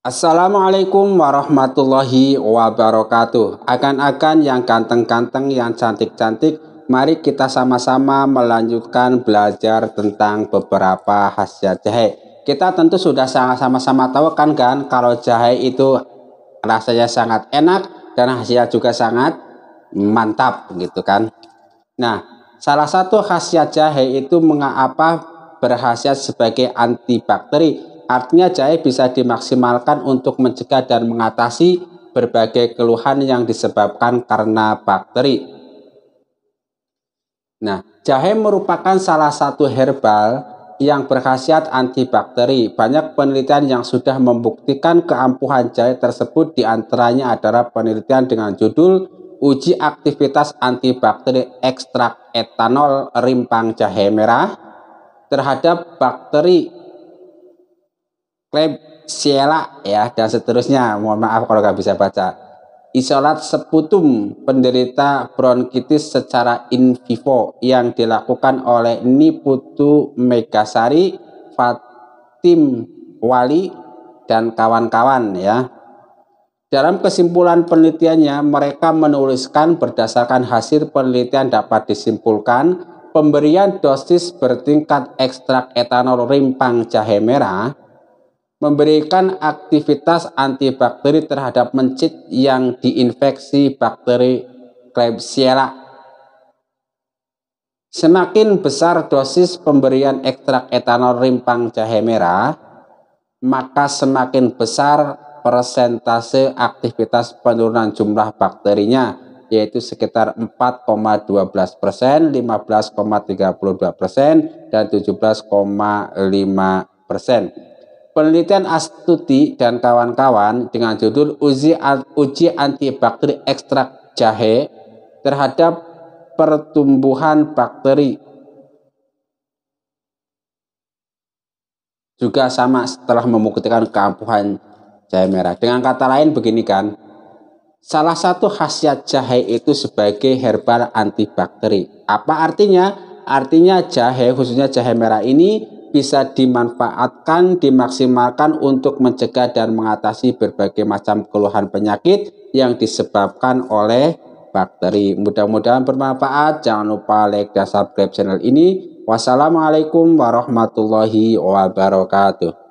Assalamualaikum warahmatullahi wabarakatuh. Akan-akan yang ganteng-ganteng, yang cantik-cantik, mari kita sama-sama melanjutkan belajar tentang beberapa khasiat jahe. Kita tentu sudah sama-sama tahu kan kan kalau jahe itu rasanya sangat enak dan khasiat juga sangat mantap gitu kan. Nah, salah satu khasiat jahe itu mengapa berkhasiat sebagai antibakteri Artinya jahe bisa dimaksimalkan untuk mencegah dan mengatasi berbagai keluhan yang disebabkan karena bakteri. Nah, jahe merupakan salah satu herbal yang berkhasiat antibakteri. Banyak penelitian yang sudah membuktikan keampuhan jahe tersebut diantaranya adalah penelitian dengan judul Uji Aktivitas Antibakteri Ekstrak Etanol Rimpang Jahe Merah terhadap bakteri Klebsiella ya dan seterusnya. Mohon maaf kalau nggak bisa baca. Isolat seputum penderita bronkitis secara in vivo yang dilakukan oleh Niputu Megasari, Fatim Wali, dan kawan-kawan ya. Dalam kesimpulan penelitiannya, mereka menuliskan berdasarkan hasil penelitian dapat disimpulkan pemberian dosis bertingkat ekstrak etanol rimpang jahe merah memberikan aktivitas antibakteri terhadap mencit yang diinfeksi bakteri Klebsiella. Semakin besar dosis pemberian ekstrak etanol rimpang jahe merah, maka semakin besar persentase aktivitas penurunan jumlah bakterinya, yaitu sekitar 4,12 persen, 15,32 persen, dan 17,5 persen. Penelitian Astuti dan kawan-kawan dengan judul Uji, Uji Antibakteri Ekstrak Jahe terhadap pertumbuhan bakteri juga sama setelah membuktikan keampuhan jahe merah. Dengan kata lain begini kan, salah satu khasiat jahe itu sebagai herbal antibakteri. Apa artinya? Artinya jahe khususnya jahe merah ini bisa dimanfaatkan, dimaksimalkan untuk mencegah dan mengatasi berbagai macam keluhan penyakit yang disebabkan oleh bakteri. Mudah-mudahan bermanfaat. Jangan lupa like dan subscribe channel ini. Wassalamualaikum warahmatullahi wabarakatuh.